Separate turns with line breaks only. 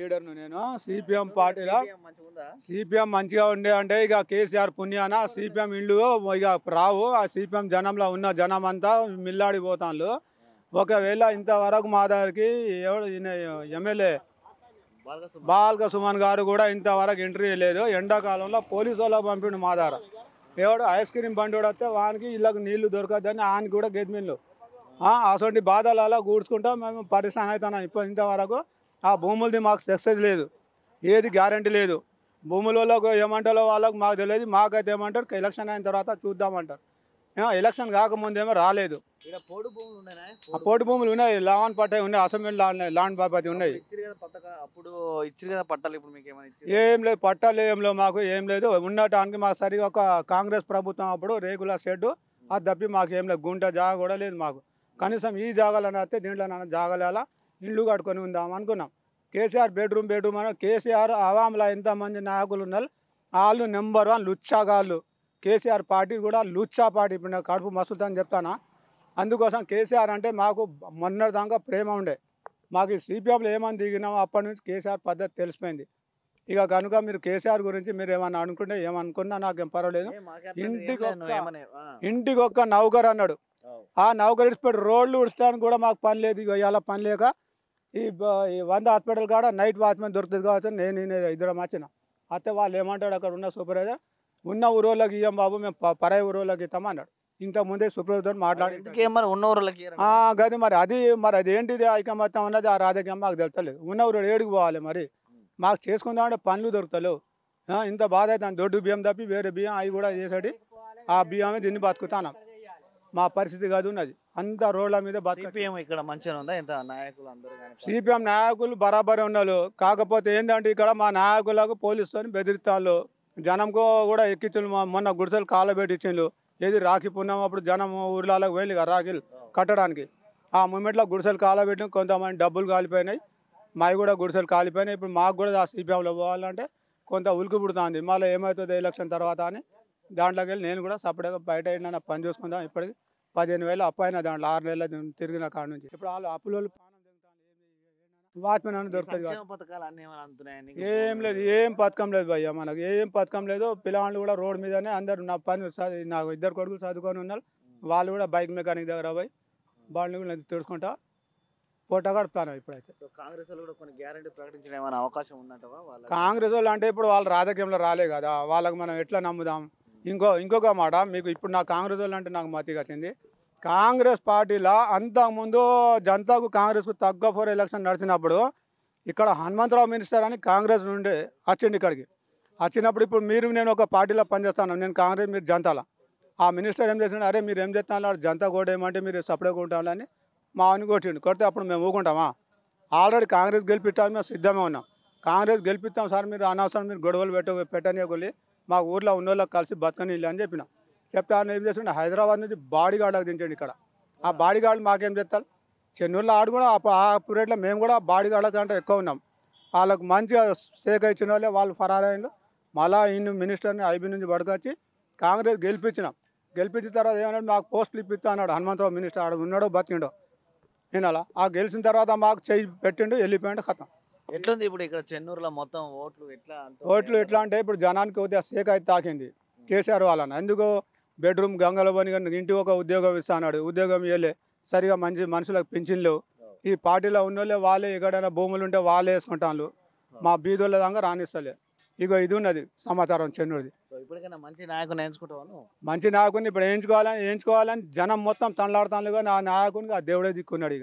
లీడర్ను నేను సిపిఎం పార్టీలో సిపిఎం మంచిగా ఉండే అంటే ఇక కేసీఆర్ పుణ్యాన సిపిఎం ఇండ్లు ఇక రావు ఆ సిపిఎం జనంలో ఉన్న జనం అంతా మిల్లాడిపోతాను ఒకవేళ ఇంతవరకు మా దగ్గరికి ఎవడు ఎమ్మెల్యే బాల్క సుమన్ గారు కూడా ఇంతవరకు ఎంట్రీ లేదు ఎండాకాలంలో పోలీసు వాళ్ళకి పంపిండు మా దగ్గర ఎవడు ఐస్ క్రీమ్ బండి వస్తే వానికి ఇళ్ళకి నీళ్లు దొరకద్దని ఆయనకి కూడా గెద్మిన్లు అసలు బాధలలో కూర్చుకుంటా మేము పరిశ్రమ అవుతున్నాం ఇప్పుడు ఇంతవరకు ఆ భూములది మాకు సక్సెస్ లేదు ఏది గ్యారంటీ లేదు భూములలో ఏమంటారో వాళ్ళకు మాకు తెలియదు మాకైతే ఏమంటారు ఎలక్షన్ అయిన తర్వాత చూద్దామంటారు ఎలక్షన్ కాకముందేమో రాలేదు ఆ పోటు భూములు ఉన్నాయి లావన్ పట్టాయి ఉన్నాయి అసెంబ్లీ లాండ్ బాపతి ఉన్నాయి ఏం లేదు పట్టాలు ఏం లేవు మాకు ఏం లేదు ఉండటానికి మాకు సరిగా ఒక కాంగ్రెస్ ప్రభుత్వం అప్పుడు రేగుల షెడ్ అది తప్పి మాకు ఏం లేదు గుంట జాగా కూడా లేదు మాకు కనీసం ఈ అయితే దీంట్లో జాగలేలా ఇల్లు కట్టుకొని ఉందాం అనుకున్నాం కేసీఆర్ బెడ్రూమ్ బెడ్రూమ్ అని కేసీఆర్ అవాంలో ఎంతమంది నాయకులు ఉన్నారు వాళ్ళు నెంబర్ వన్ లుచ్చాగాళ్ళు కేసీఆర్ పార్టీ కూడా లుచ్చా పార్టీ ఇప్పుడు కడుపు మసులుతా అని చెప్తానా అందుకోసం కేసీఆర్ అంటే మాకు మొన్నటిదాకా ప్రేమ ఉండే మాకు సిపిఎఫ్లో ఏమని దిగినామో అప్పటి నుంచి కేసీఆర్ పద్ధతి తెలిసిపోయింది ఇక కనుక మీరు కేసీఆర్ గురించి మీరు ఏమన్నా అనుకుంటే ఏమనుకున్నా నాకేం పర్వాలేదు ఇంటికి ఇంటికి ఒక్క నౌకర్ అన్నాడు ఆ నౌకర్ ఇచ్చిపోయి రోడ్లు ఉడిస్తాను కూడా మాకు పని లేదు ఇక ఇలా పని లేక ఈ వంద హాస్పిటల్ కాడ నైట్ వాచ్మెన్ దొరుకుతుంది కావచ్చు నేను నేను ఇద్దరం వచ్చిన అయితే వాళ్ళు ఏమంటాడు అక్కడ ఉన్న సూపర్వైజర్ ఉన్న ఊరోళ్ళకి ఇయ్యం బాబు మేము పరాయి ఊరోళ్ళకి అన్నాడు ఇంత ముందే సూపర్వైజర్ మాట్లాడి ఉన్న ఊరోళ్ళకి గది మరి అది మరి అది ఏంటిది ఐకమత్యం అన్నది ఆ రాజకీయం మాకు తెలుస్తలేదు ఉన్న ఊరు ఏడుకు పోవాలి మరి మాకు చేసుకుందామంటే పనులు దొరుకుతలేవు ఇంత బాధ అవుతాను దొడ్డు బియ్యం తప్పి వేరే బియ్యం అవి కూడా చేసాడు ఆ బియ్యమే దీన్ని బతుకుతాను మా పరిస్థితి కాదు ఉన్నది అంత రోడ్ల మీద సిపిఎం ఇక్కడ మంచిగా ఉందా ఇంత నాయకులు అందరూ సిపిఎం నాయకులు బరాబరే ఉన్నారు కాకపోతే ఏంటంటే ఇక్కడ మా నాయకులకు పోలీసుతో బెదిరిస్తారు జనంకు కూడా ఎక్కించు మొన్న గుడిసెలు కాళ్ళ పెట్టించు ఏది రాఖీ పున్నప్పుడు అప్పుడు జనం ఊర్లలోకి వెళ్ళి రాఖీలు కట్టడానికి ఆ మూమెంట్లో గుడిసెలు కాళ్ళ పెట్టిన కొంతమంది డబ్బులు కాలిపోయినాయి మావి కూడా గుడిసెలు కాలిపోయినాయి ఇప్పుడు మాకు కూడా సిపిఎంలో పోవాలంటే కొంత ఉలికి పుడుతుంది మళ్ళీ ఏమవుతుందో ఎలక్షన్ తర్వాత అని దాంట్లోకి వెళ్ళి నేను కూడా సపరేట్గా బయట నా పని చూసుకుందాం ఇప్పటికీ పదిహేను వేలు అప్పు అయినా దాంట్లో ఆరు నెలల తిరిగిన కాడ నుంచి ఇప్పుడు వాళ్ళు అప్పులో వాచ్మెన్ అని దొరుకుతుంది ఏం లేదు ఏం పథకం లేదు భయ్య మనకు ఏం పథకం లేదు పిల్లవాళ్ళు కూడా రోడ్ మీదనే అందరు నా పని నాకు ఇద్దరు కొడుకులు చదువుకొని ఉన్నారు వాళ్ళు కూడా బైక్ మెకానిక్ దగ్గర పోయి వాళ్ళని కూడా తెలుసుకుంటా పోటాగాడు గడుపుతాను ఇప్పుడైతే కాంగ్రెస్ వాళ్ళు కూడా కొన్ని గ్యారంటీ ప్రకటించడం అవకాశం ఉందంటవా కాంగ్రెస్ వాళ్ళు అంటే ఇప్పుడు వాళ్ళు రాజకీయంలో రాలే కదా వాళ్ళకి మనం ఎట్లా నమ్ముదాం ఇంకో ఇంకొక మాట మీకు ఇప్పుడు నా కాంగ్రెస్ వాళ్ళు అంటే నాకు మతి వచ్చింది కాంగ్రెస్ పార్టీలో అంతకుముందు జనతాకు కాంగ్రెస్కు తగ్గ ఫోర్ ఎలక్షన్ నడిచినప్పుడు ఇక్కడ హనుమంతరావు మినిస్టర్ అని కాంగ్రెస్ నుండి వచ్చింది ఇక్కడికి వచ్చినప్పుడు ఇప్పుడు మీరు నేను ఒక పార్టీలో పనిచేస్తాను నేను కాంగ్రెస్ మీరు జనతాల ఆ మినిస్టర్ ఏం చేసిన అరే మీరు ఏం చేస్తున్నారు జనతా ఏమంటే మీరు ఉంటాను అని మా అని కొట్టిండు కొడితే అప్పుడు మేము ఊకుంటామా ఆల్రెడీ కాంగ్రెస్ గెలిపిట్టాలని మేము సిద్ధమే ఉన్నాం కాంగ్రెస్ గెలిపిస్తాం సార్ మీరు అనవసరం మీరు గొడవలు పెట్ట పెట్టనియగొలి మా ఊర్లో ఉన్న వాళ్ళకి కలిసి ఇల్లు అని చెప్పిన చెప్తే ఆయన ఏం చేస్తుండే హైదరాబాద్ నుంచి బాడీ గార్డ్లకు దించండి ఇక్కడ ఆ బాడీ గార్డులు మాకేం చెప్తారు చెన్నూరులో ఆడు కూడా ఆ పీరియడ్లో మేము కూడా బాడీ గార్డ్ల అంటే ఎక్కువ ఉన్నాం వాళ్ళకు మంచిగా సేక ఇచ్చిన వాళ్ళే వాళ్ళు ఫరారైన్లు మళ్ళా ఈయన మినిస్టర్ని ఐబీ నుంచి పడుకొచ్చి కాంగ్రెస్ గెలిపించినాం గెలిపించిన తర్వాత ఏమన్నాడు మాకు పోస్టులు ఇప్పిస్తా అన్నాడు హనుమంతరావు మినిస్టర్ ఆడ ఉన్నాడో బతికిండో నేను అలా ఆ గెలిచిన తర్వాత మాకు చేయి పెట్టిండు వెళ్ళిపోయాడు ఖతం ఎట్లుంది ఇప్పుడు ఇక్కడ చెన్నూరులో మొత్తం ఓట్లు ఎట్లా ఓట్లు ఎట్లా అంటే ఇప్పుడు జనానికి పోతే సేక అయితే తాకింది కేసీఆర్ వాళ్ళని ఎందుకు బెడ్రూమ్ గంగల పని ఇంటి ఒక ఉద్యోగం అన్నాడు ఉద్యోగం ఇవ్వలే సరిగా మంచి మనుషులకు పెంచిన్లేవు ఈ పార్టీలో ఉన్న వాళ్ళే ఎక్కడైనా భూములు ఉంటే వాళ్ళే వేసుకుంటాను మా బీదోళ్ళ దాకా రాణిస్తలే ఇగో ఇది ఉన్నది సమాచారం చెన్నూరుది మంచి నాయకుని ఎంచుకుంటాను మంచి నాయకుని ఇప్పుడు ఎంచుకోవాలని ఎంచుకోవాలని జనం మొత్తం తనలాడుతాను నా నాయకునిగా దేవుడే దిక్కున్నాడు ఇక